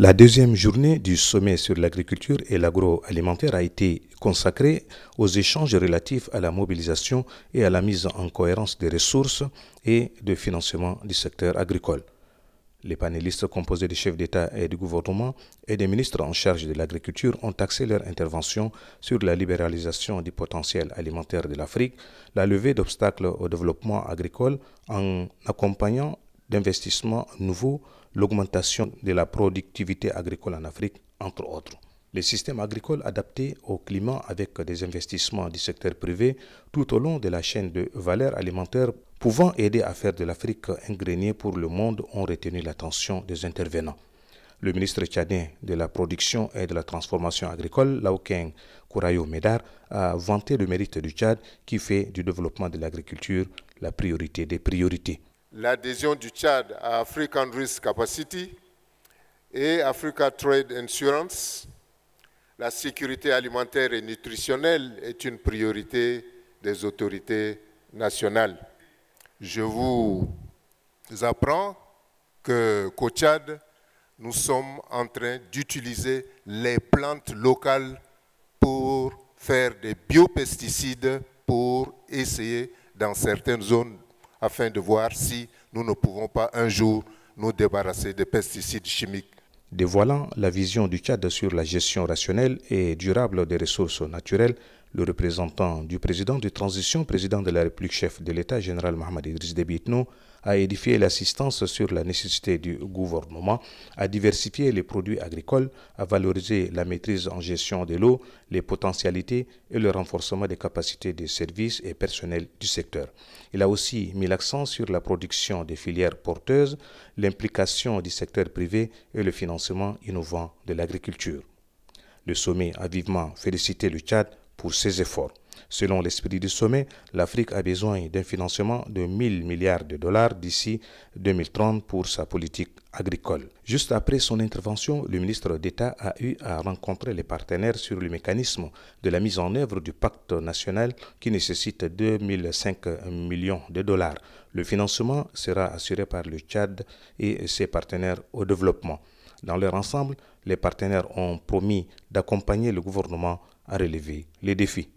La deuxième journée du sommet sur l'agriculture et l'agroalimentaire a été consacrée aux échanges relatifs à la mobilisation et à la mise en cohérence des ressources et de financement du secteur agricole. Les panélistes composés des chefs d'État et du gouvernement et des ministres en charge de l'agriculture ont axé leur intervention sur la libéralisation du potentiel alimentaire de l'Afrique, la levée d'obstacles au développement agricole en accompagnant d'investissements nouveaux, l'augmentation de la productivité agricole en Afrique, entre autres. Les systèmes agricoles adaptés au climat avec des investissements du secteur privé tout au long de la chaîne de valeur alimentaire pouvant aider à faire de l'Afrique un grenier pour le monde ont retenu l'attention des intervenants. Le ministre tchadien de la production et de la transformation agricole, Laoken Kourayo Medar, a vanté le mérite du Tchad qui fait du développement de l'agriculture la priorité des priorités l'adhésion du Tchad à African Risk Capacity et Africa Trade Insurance. La sécurité alimentaire et nutritionnelle est une priorité des autorités nationales. Je vous apprends que qu'au Tchad, nous sommes en train d'utiliser les plantes locales pour faire des biopesticides pour essayer dans certaines zones afin de voir si nous ne pouvons pas un jour nous débarrasser des pesticides chimiques. Dévoilant la vision du cadre sur la gestion rationnelle et durable des ressources naturelles, le représentant du président de transition, président de la République, chef de l'État, général Mohamed Idriss Debitno, a édifié l'assistance sur la nécessité du gouvernement à diversifier les produits agricoles, à valoriser la maîtrise en gestion de l'eau, les potentialités et le renforcement des capacités des services et personnels du secteur. Il a aussi mis l'accent sur la production des filières porteuses, l'implication du secteur privé et le financement innovant de l'agriculture. Le sommet a vivement félicité le Tchad pour ses efforts. Selon l'esprit du sommet, l'Afrique a besoin d'un financement de 000 milliards de dollars d'ici 2030 pour sa politique agricole. Juste après son intervention, le ministre d'État a eu à rencontrer les partenaires sur le mécanisme de la mise en œuvre du pacte national qui nécessite 2,5 millions de dollars. Le financement sera assuré par le Tchad et ses partenaires au développement. Dans leur ensemble, les partenaires ont promis d'accompagner le gouvernement à relever les défis.